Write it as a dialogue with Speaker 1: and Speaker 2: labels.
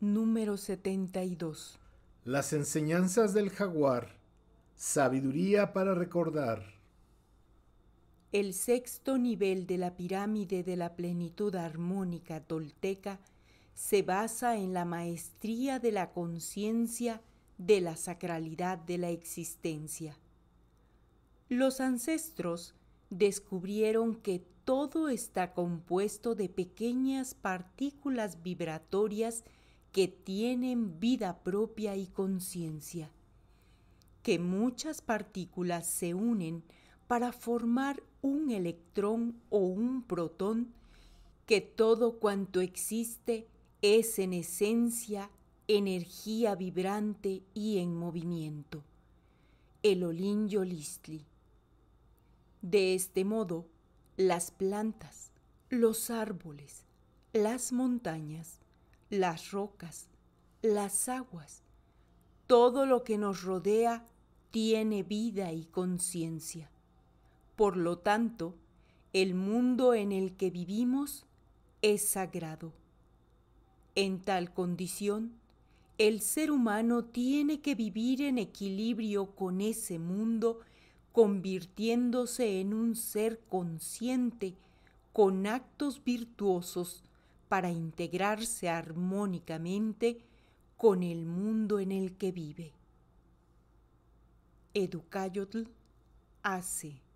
Speaker 1: Número 72.
Speaker 2: Las enseñanzas del jaguar. Sabiduría para recordar.
Speaker 1: El
Speaker 3: sexto nivel de la pirámide de la plenitud armónica tolteca se basa en la maestría de la conciencia de la sacralidad de la existencia. Los ancestros descubrieron que todo está compuesto de pequeñas partículas vibratorias que tienen vida propia y conciencia, que muchas partículas se unen para formar un electrón o un protón, que todo cuanto existe es en esencia energía vibrante y en movimiento. El Olin Yolistli de este modo, las plantas, los árboles, las montañas, las rocas, las aguas, todo lo que nos rodea tiene vida y conciencia. Por lo tanto, el mundo en el que vivimos es sagrado. En tal condición, el ser humano tiene que vivir en equilibrio con ese mundo convirtiéndose en un ser consciente con actos virtuosos para integrarse armónicamente con el mundo en el que vive. Educayotl hace